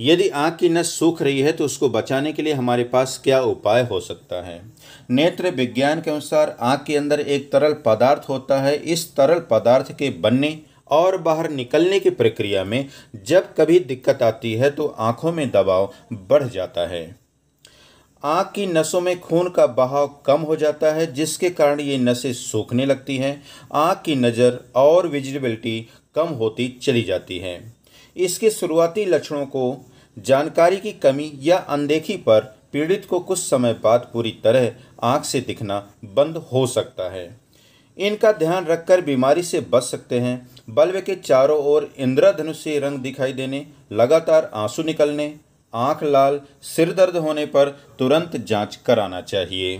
यदि आँख की नस सूख रही है तो उसको बचाने के लिए हमारे पास क्या उपाय हो सकता है नेत्र विज्ञान के अनुसार आँख के अंदर एक तरल पदार्थ होता है इस तरल पदार्थ के बनने और बाहर निकलने की प्रक्रिया में जब कभी दिक्कत आती है तो आँखों में दबाव बढ़ जाता है आँख की नसों में खून का बहाव कम हो जाता है जिसके कारण ये नसें सूखने लगती हैं आँख की नज़र और विजिबिलिटी कम होती चली जाती है इसके शुरुआती लक्षणों को जानकारी की कमी या अनदेखी पर पीड़ित को कुछ समय बाद पूरी तरह आँख से दिखना बंद हो सकता है इनका ध्यान रखकर बीमारी से बच सकते हैं बल्ब के चारों ओर इंद्राधनुष से रंग दिखाई देने लगातार आंसू निकलने आँख लाल सिर दर्द होने पर तुरंत जांच कराना चाहिए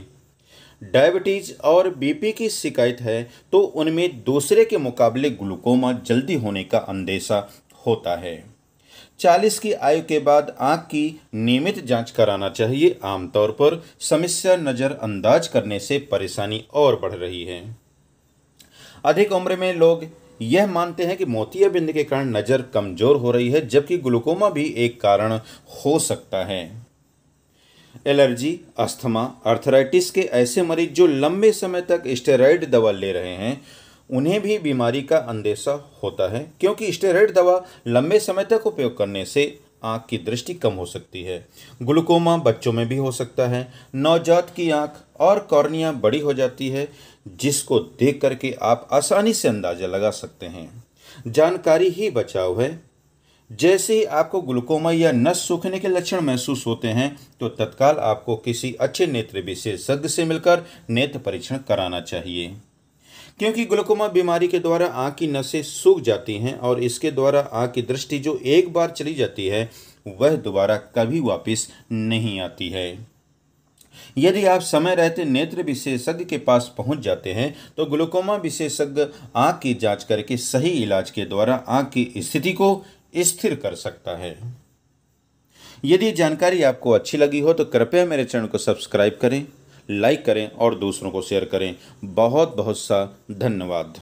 डायबिटीज़ और बीपी की शिकायत है तो उनमें दूसरे के मुकाबले ग्लूकोमा जल्दी होने का अंदेशा होता है चालीस की आयु के बाद आंख की नियमित जांच कराना चाहिए आमतौर पर समस्या नज़रअंदाज करने से परेशानी और बढ़ रही है अधिक उम्र में लोग यह मानते हैं कि मोतियाबिंद के कारण नज़र कमज़ोर हो रही है जबकि ग्लूकोमा भी एक कारण हो सकता है एलर्जी अस्थमा अर्थराइटिस के ऐसे मरीज जो लंबे समय तक स्टेराइड दवा ले रहे हैं उन्हें भी बीमारी का अंदेशा होता है क्योंकि स्टेरॉइड दवा लंबे समय तक उपयोग करने से आँख की दृष्टि कम हो सकती है ग्लूकोमा बच्चों में भी हो सकता है नवजात की आँख और कॉर्निया बड़ी हो जाती है जिसको देख करके आप आसानी से अंदाज़ा लगा सकते हैं जानकारी ही बचाव है जैसे ही आपको ग्लूकोमा या नस सूखने के लक्षण महसूस होते हैं तो तत्काल आपको किसी अच्छे नेत्र विशेषज्ञ से मिलकर नेत्र परीक्षण कराना चाहिए क्योंकि ग्लूकोमा बीमारी के द्वारा आँख की नसें सूख जाती हैं और इसके द्वारा आँख की दृष्टि जो एक बार चली जाती है वह दोबारा कभी वापस नहीं आती है यदि आप समय रहते नेत्र विशेषज्ञ के पास पहुंच जाते हैं तो ग्लूकोमा विशेषज्ञ आँख की जांच करके सही इलाज के द्वारा आँख की स्थिति को स्थिर कर सकता है यदि जानकारी आपको अच्छी लगी हो तो कृपया मेरे चैनल को सब्सक्राइब करें लाइक करें और दूसरों को शेयर करें बहुत बहुत सा धन्यवाद